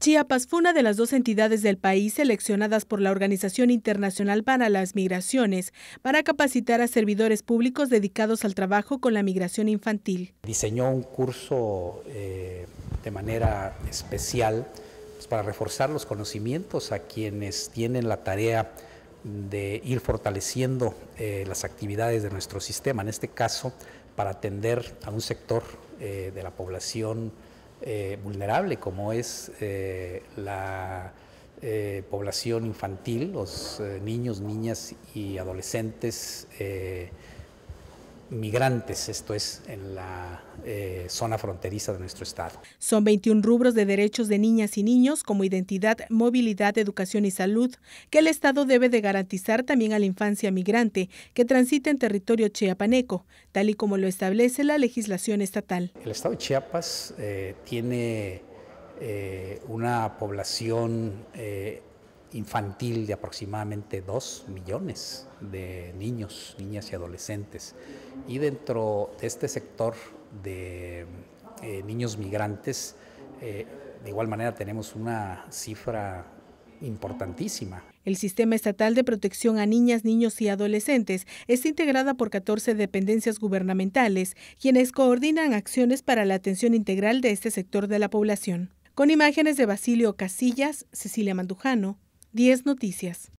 Chiapas fue una de las dos entidades del país seleccionadas por la Organización Internacional para las Migraciones para capacitar a servidores públicos dedicados al trabajo con la migración infantil. Diseñó un curso eh, de manera especial pues, para reforzar los conocimientos a quienes tienen la tarea de ir fortaleciendo eh, las actividades de nuestro sistema, en este caso para atender a un sector eh, de la población eh, vulnerable como es eh, la eh, población infantil, los niños, niñas y adolescentes migrantes, esto es, en la eh, zona fronteriza de nuestro estado. Son 21 rubros de derechos de niñas y niños como identidad, movilidad, educación y salud que el estado debe de garantizar también a la infancia migrante que transita en territorio chiapaneco, tal y como lo establece la legislación estatal. El estado de Chiapas eh, tiene eh, una población infantil de aproximadamente 2 millones de niños, niñas y adolescentes. Y dentro de este sector de eh, niños migrantes, eh, de igual manera tenemos una cifra importantísima. El Sistema Estatal de Protección a Niñas, Niños y Adolescentes está integrada por 14 dependencias gubernamentales, quienes coordinan acciones para la atención integral de este sector de la población. Con imágenes de Basilio Casillas, Cecilia Mandujano, 10 Noticias.